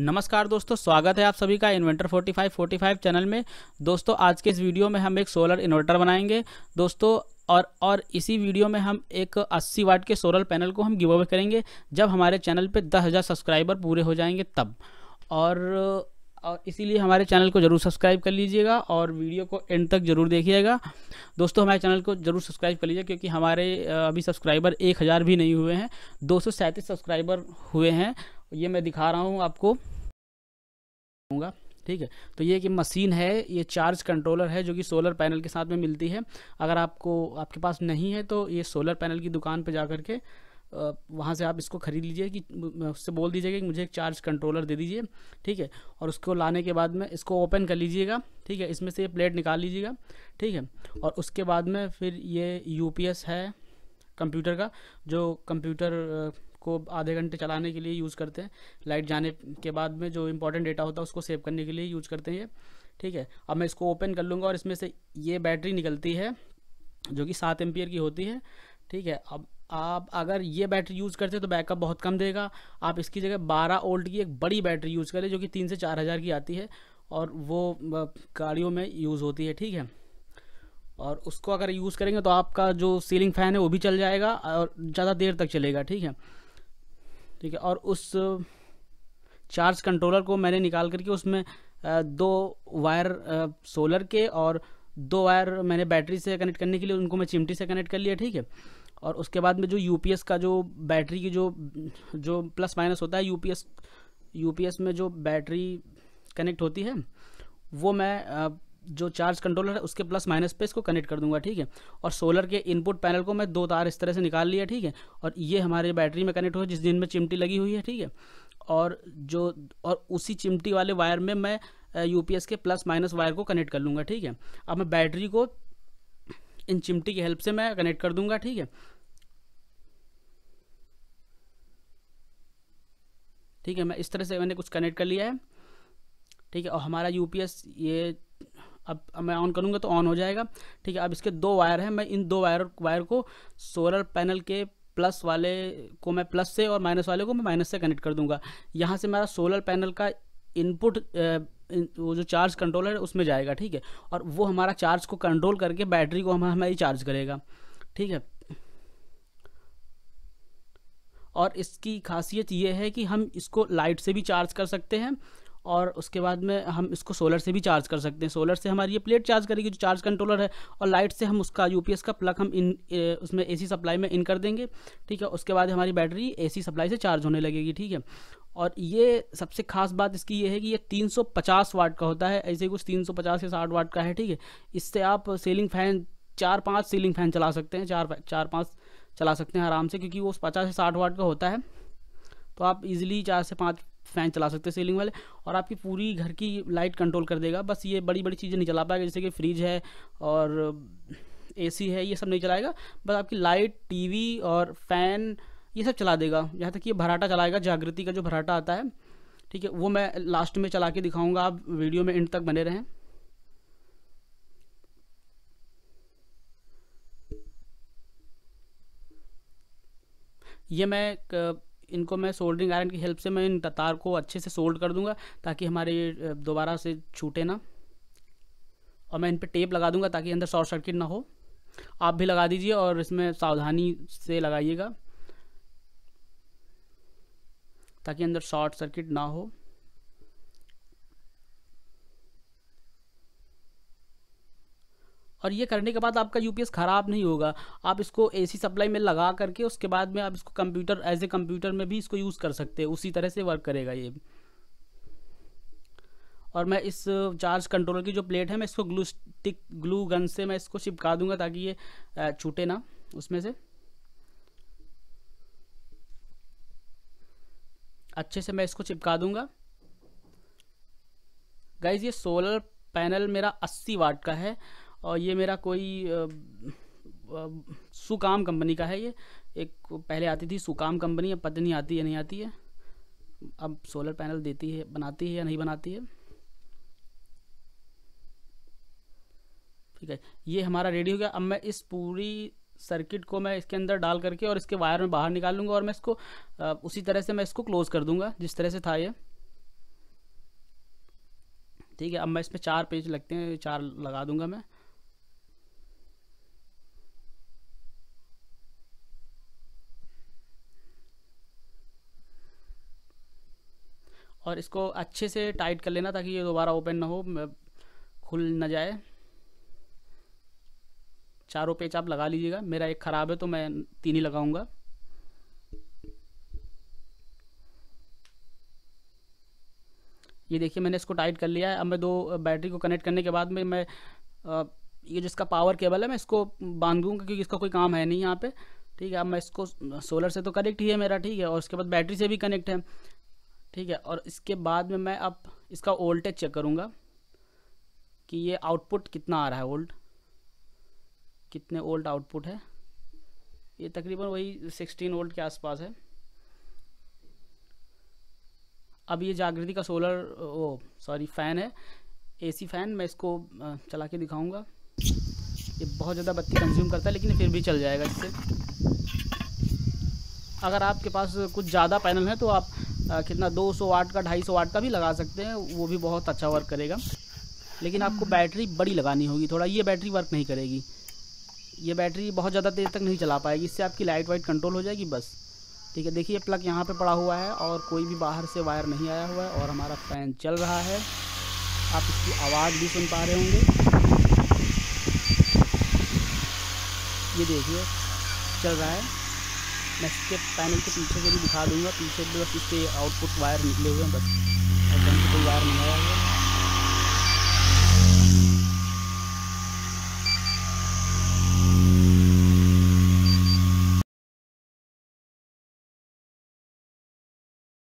नमस्कार दोस्तों स्वागत है आप सभी का इन्वेंटर 45 45 चैनल में दोस्तों आज के इस वीडियो में हम एक सोलर इन्वर्टर बनाएंगे दोस्तों और और इसी वीडियो में हम एक 80 वाट के सोलर पैनल को हम गिव अवे करेंगे जब हमारे चैनल पे 10,000 सब्सक्राइबर पूरे हो जाएंगे तब और और इसीलिए हमारे चैनल को ज़रूर सब्सक्राइब कर लीजिएगा और वीडियो को एंड तक ज़रूर देखिएगा दोस्तों हमारे चैनल को ज़रूर सब्सक्राइब कर लीजिए क्योंकि हमारे अभी सब्सक्राइबर एक हज़ार भी नहीं हुए हैं दो सौ सैंतीस सब्सक्राइबर हुए हैं ये मैं दिखा रहा हूँ आपको ठीक है तो ये कि मशीन है ये चार्ज कंट्रोलर है जो कि सोलर पैनल के साथ में मिलती है अगर आपको आपके पास नहीं है तो ये सोलर पैनल की दुकान पर जा के वहाँ से आप इसको ख़रीद लीजिए कि उससे बोल दीजिएगा कि मुझे एक चार्ज कंट्रोलर दे दीजिए ठीक है और उसको लाने के बाद में इसको ओपन कर लीजिएगा ठीक है इसमें से ये प्लेट निकाल लीजिएगा ठीक है और उसके बाद में फिर ये यूपीएस है कंप्यूटर का जो कंप्यूटर को आधे घंटे चलाने के लिए यूज़ करते हैं लाइट जाने के बाद में जो इंपॉर्टेंट डेटा होता है उसको सेव करने के लिए यूज करते हैं ये ठीक है अब मैं इसको ओपन कर लूँगा और इसमें से ये बैटरी निकलती है जो कि सात एम्पियर की होती है ठीक है अब आप अगर ये बैटरी यूज़ करते हैं तो बैकअप बहुत कम देगा आप इसकी जगह 12 ओल्ट की एक बड़ी बैटरी यूज़ करें जो कि तीन से चार हज़ार की आती है और वो गाड़ियों में यूज़ होती है ठीक है और उसको अगर यूज़ करेंगे तो आपका जो सीलिंग फ़ैन है वो भी चल जाएगा और ज़्यादा देर तक चलेगा ठीक है ठीक है और उस चार्ज कंट्रोलर को मैंने निकाल करके उसमें दो वायर सोलर के और दो वायर मैंने बैटरी से कनेक्ट करने के लिए उनको मैं चिमटी से कनेक्ट कर लिया ठीक है और उसके बाद में जो यूपीएस का जो बैटरी की जो जो प्लस माइनस होता है यूपीएस यूपीएस में जो बैटरी कनेक्ट होती है वो मैं जो चार्ज कंट्रोलर है उसके प्लस माइनस पे इसको कनेक्ट कर दूंगा ठीक है और सोलर के इनपुट पैनल को मैं दो तार इस तरह से निकाल लिया ठीक है और ये हमारे बैटरी में कनेक्ट हुआ जिस दिन में चिमटी लगी हुई है ठीक है और जो और उसी चिमटी वाले वायर में मैं यू के प्लस माइनस वायर को कनेक्ट कर लूँगा ठीक है अब मैं बैटरी को इन चिमटी की हेल्प से मैं कनेक्ट कर दूंगा ठीक है ठीक है मैं इस तरह से मैंने कुछ कनेक्ट कर लिया है ठीक है और हमारा यूपीएस ये अब मैं ऑन करूँगा तो ऑन हो जाएगा ठीक है अब इसके दो वायर हैं मैं इन दो वायर वायर को सोलर पैनल के प्लस वाले को मैं प्लस से और माइनस वाले को मैं माइनस से कनेक्ट कर दूंगा यहाँ से मेरा सोलर पैनल का इनपुट वो जो चार्ज कंट्रोलर है उसमें जाएगा ठीक है और वो हमारा चार्ज को कंट्रोल करके बैटरी को हम हमारी चार्ज करेगा ठीक है और इसकी खासियत ये है कि हम इसको लाइट से भी चार्ज कर सकते हैं और उसके बाद में हम इसको सोलर से भी चार्ज कर सकते हैं सोलर से हमारी ये प्लेट चार्ज करेगी जो चार्ज कंट्रोलर है और लाइट से हम उसका यूपीएस का प्लग हम इन ए, उसमें एसी सप्लाई में इन कर देंगे ठीक है उसके बाद हमारी बैटरी एसी सप्लाई से चार्ज होने लगेगी ठीक है और ये सबसे खास बात इसकी ये है कि ये 350 वाट का होता है ऐसे कुछ 350 से 60 वाट का है ठीक है इससे आप सीलिंग फैन चार पांच सीलिंग फैन चला सकते हैं चार चार पांच चला सकते हैं आराम से क्योंकि वो पचास से साठ वाट का होता है तो आप इजीली चार से पाँच फैन चला सकते हैं सीलिंग वाले और आपकी पूरी घर की लाइट कंट्रोल कर देगा बस ये बड़ी बड़ी चीज़ें नहीं चला पाएगा जैसे कि फ्रिज है और एसी है ये सब नहीं चलाएगा बस आपकी लाइट टीवी और फैन ये सब चला देगा यहाँ तक कि ये भराटा चलाएगा जागृति का जो भराटा आता है ठीक है वो मैं लास्ट में चला के दिखाऊँगा आप वीडियो में एंड तक बने रहें ये मैं इनको मैं सोल्डरिंग आयरन की हेल्प से मैं इन तार को अच्छे से सोल्ड कर दूंगा ताकि हमारे ये दोबारा से छूटे ना और मैं इन पर टेप लगा दूंगा ताकि अंदर शॉर्ट सर्किट ना हो आप भी लगा दीजिए और इसमें सावधानी से लगाइएगा ताकि अंदर शॉर्ट सर्किट ना हो और ये करने के बाद आपका यूपीएस ख़राब नहीं होगा आप इसको एसी सप्लाई में लगा करके उसके बाद में आप इसको कंप्यूटर एज ए कंप्यूटर में भी इसको यूज़ कर सकते हैं उसी तरह से वर्क करेगा ये और मैं इस चार्ज कंट्रोल की जो प्लेट है मैं इसको ग्लू स्टिक ग्लू गन से मैं इसको चिपका दूंगा ताकि ये छूटे ना उसमें से अच्छे से मैं इसको चिपका दूंगा गाइज ये सोलर पैनल मेरा 80 वाट का है और ये मेरा कोई सुकाम कंपनी का है ये एक पहले आती थी सुकाम कंपनी अब पता नहीं आती है नहीं आती है अब सोलर पैनल देती है बनाती है या नहीं बनाती है ठीक है ये हमारा रेडी हो गया अब मैं इस पूरी सर्किट को मैं इसके अंदर डाल करके और इसके वायर में बाहर निकाल लूँगा और मैं इसको उसी तरह से मैं इसको क्लोज़ कर दूँगा जिस तरह से था ये ठीक है अब मैं इसमें चार पेज लगते हैं चार लगा दूँगा मैं और इसको अच्छे से टाइट कर लेना ताकि ये दोबारा ओपन ना हो खुल ना जाए चारों पेच आप लगा लीजिएगा मेरा एक ख़राब है तो मैं तीन ही लगाऊंगा ये देखिए मैंने इसको टाइट कर लिया है अब मैं दो बैटरी को कनेक्ट करने के बाद में मैं ये जिसका पावर केबल है मैं इसको बांध दूँगा क्योंकि इसका कोई काम है नहीं यहाँ पे ठीक है अब मैं इसको सोलर से तो कनेक्ट ही है मेरा ठीक है और उसके बाद बैटरी से भी कनेक्ट है ठीक है और इसके बाद में मैं अब इसका वोल्टेज चेक करूँगा कि ये आउटपुट कितना आ रहा है वोल्ट कितने वोल्ट आउटपुट है ये तकरीबन वही 16 वोल्ट के आसपास है अब ये जागृति का सोलर वो सॉरी फ़ैन है एसी फ़ैन मैं इसको चला के दिखाऊंगा ये बहुत ज़्यादा बत्ती कंज्यूम करता है लेकिन फिर भी चल जाएगा इससे अगर आपके पास कुछ ज़्यादा पैनल हैं तो आप कितना 200 वाट का 250 वाट का भी लगा सकते हैं वो भी बहुत अच्छा वर्क करेगा लेकिन आपको हम्म। बैटरी बड़ी लगानी होगी थोड़ा ये बैटरी वर्क नहीं करेगी ये बैटरी बहुत ज़्यादा देर तक नहीं चला पाएगी इससे आपकी लाइट वाइट कंट्रोल हो जाएगी बस ठीक है देखिए प्लग यहाँ पर पड़ा हुआ है और कोई भी बाहर से वायर नहीं आया हुआ है और हमारा फ़ैन चल रहा है आप इसकी आवाज़ भी सुन पा रहे होंगे ये देखिए चल रहा है मैं इसके पैनल के पीछे से भी दिखा दूंगा पीछे बस इसके आउटपुट वायर निकले हुए हैं बस कोई वायर तो नहीं है